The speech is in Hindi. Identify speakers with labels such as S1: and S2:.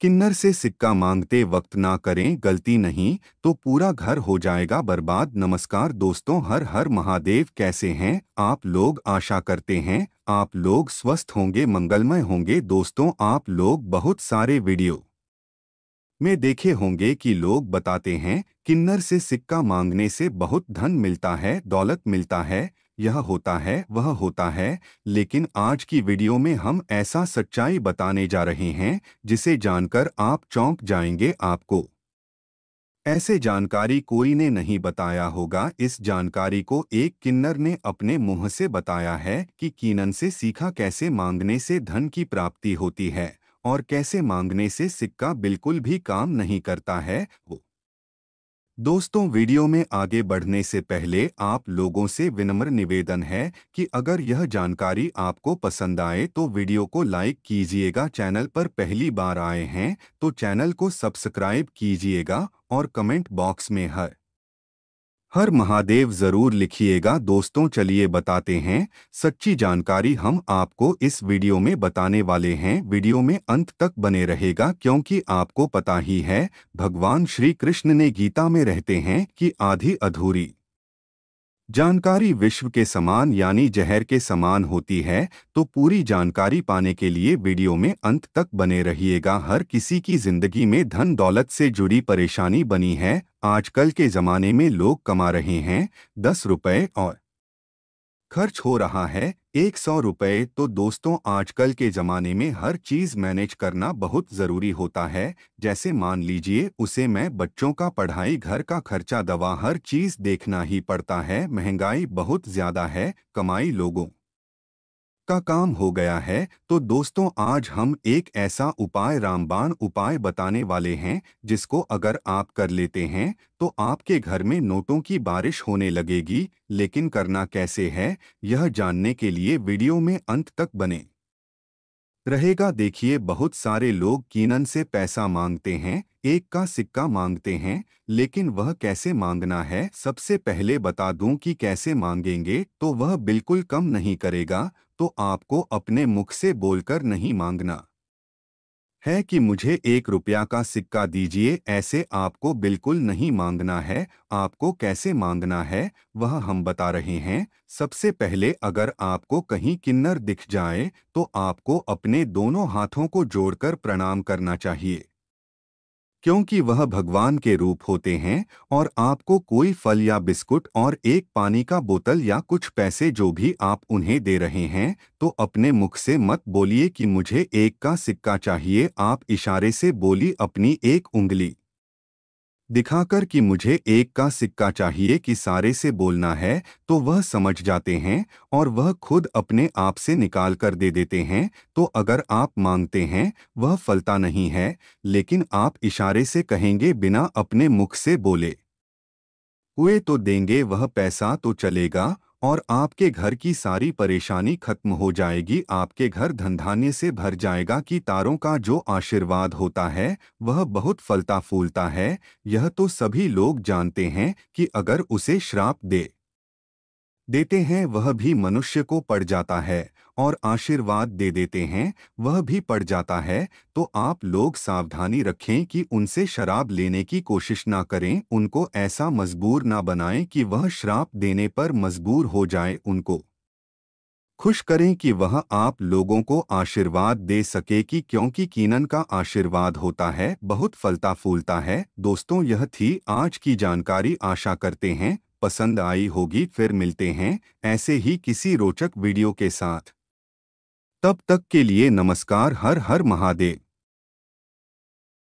S1: किन्नर से सिक्का मांगते वक्त ना करें गलती नहीं तो पूरा घर हो जाएगा बर्बाद नमस्कार दोस्तों हर हर महादेव कैसे हैं आप लोग आशा करते हैं आप लोग स्वस्थ होंगे मंगलमय होंगे दोस्तों आप लोग बहुत सारे वीडियो में देखे होंगे कि लोग बताते हैं किन्नर से सिक्का मांगने से बहुत धन मिलता है दौलत मिलता है यह होता है वह होता है लेकिन आज की वीडियो में हम ऐसा सच्चाई बताने जा रहे हैं जिसे जानकर आप चौंक जाएंगे आपको ऐसे जानकारी कोई ने नहीं बताया होगा इस जानकारी को एक किन्नर ने अपने मुंह से बताया है कि कीनन से सीखा कैसे मांगने से धन की प्राप्ति होती है और कैसे मांगने से सिक्का बिल्कुल भी काम नहीं करता है वो दोस्तों वीडियो में आगे बढ़ने से पहले आप लोगों से विनम्र निवेदन है कि अगर यह जानकारी आपको पसंद आए तो वीडियो को लाइक कीजिएगा चैनल पर पहली बार आए हैं तो चैनल को सब्सक्राइब कीजिएगा और कमेंट बॉक्स में है हर महादेव जरूर लिखिएगा दोस्तों चलिए बताते हैं सच्ची जानकारी हम आपको इस वीडियो में बताने वाले हैं वीडियो में अंत तक बने रहेगा क्योंकि आपको पता ही है भगवान श्री कृष्ण ने गीता में रहते हैं कि आधी अधूरी जानकारी विश्व के समान यानी जहर के समान होती है तो पूरी जानकारी पाने के लिए वीडियो में अंत तक बने रहिएगा हर किसी की जिंदगी में धन दौलत से जुड़ी परेशानी बनी है आजकल के ज़माने में लोग कमा रहे हैं दस रुपए और खर्च हो रहा है एक सौ रुपये तो दोस्तों आजकल के ज़माने में हर चीज़ मैनेज करना बहुत ज़रूरी होता है जैसे मान लीजिए उसे मैं बच्चों का पढ़ाई घर का खर्चा दवा हर चीज़ देखना ही पड़ता है महंगाई बहुत ज़्यादा है कमाई लोगों का काम हो गया है तो दोस्तों आज हम एक ऐसा उपाय रामबाण उपाय बताने वाले हैं जिसको अगर आप कर लेते हैं तो आपके घर में नोटों की बारिश होने लगेगी लेकिन करना कैसे है यह जानने के लिए वीडियो में अंत तक बने रहेगा देखिए बहुत सारे लोग कीनन से पैसा मांगते हैं एक का सिक्का मांगते हैं लेकिन वह कैसे मांगना है सबसे पहले बता दूं कि कैसे मांगेंगे तो वह बिल्कुल कम नहीं करेगा तो आपको अपने मुख से बोलकर नहीं मांगना है कि मुझे एक रुपया का सिक्का दीजिए ऐसे आपको बिल्कुल नहीं मांगना है आपको कैसे मांगना है वह हम बता रहे हैं सबसे पहले अगर आपको कहीं किन्नर दिख जाए तो आपको अपने दोनों हाथों को जोड़कर प्रणाम करना चाहिए क्योंकि वह भगवान के रूप होते हैं और आपको कोई फल या बिस्कुट और एक पानी का बोतल या कुछ पैसे जो भी आप उन्हें दे रहे हैं तो अपने मुख से मत बोलिए कि मुझे एक का सिक्का चाहिए आप इशारे से बोली अपनी एक उंगली दिखाकर कि मुझे एक का सिक्का चाहिए कि सारे से बोलना है तो वह समझ जाते हैं और वह खुद अपने आप से निकाल कर दे देते हैं तो अगर आप मांगते हैं वह फलता नहीं है लेकिन आप इशारे से कहेंगे बिना अपने मुख से बोले हुए तो देंगे वह पैसा तो चलेगा और आपके घर की सारी परेशानी खत्म हो जाएगी आपके घर धनधान्य से भर जाएगा कि तारों का जो आशीर्वाद होता है वह बहुत फलता फूलता है यह तो सभी लोग जानते हैं कि अगर उसे श्राप दे देते हैं वह भी मनुष्य को पड़ जाता है और आशीर्वाद दे देते हैं वह भी पड़ जाता है तो आप लोग सावधानी रखें कि उनसे शराब लेने की कोशिश ना करें उनको ऐसा मजबूर ना बनाएं कि वह श्राप देने पर मजबूर हो जाए उनको खुश करें कि वह आप लोगों को आशीर्वाद दे सके कि क्योंकि कीनन का आशीर्वाद होता है बहुत फलता फूलता है दोस्तों यह थी आज की जानकारी आशा करते हैं पसंद आई होगी फिर मिलते हैं ऐसे ही किसी रोचक वीडियो के साथ तब तक के लिए नमस्कार हर हर महादेव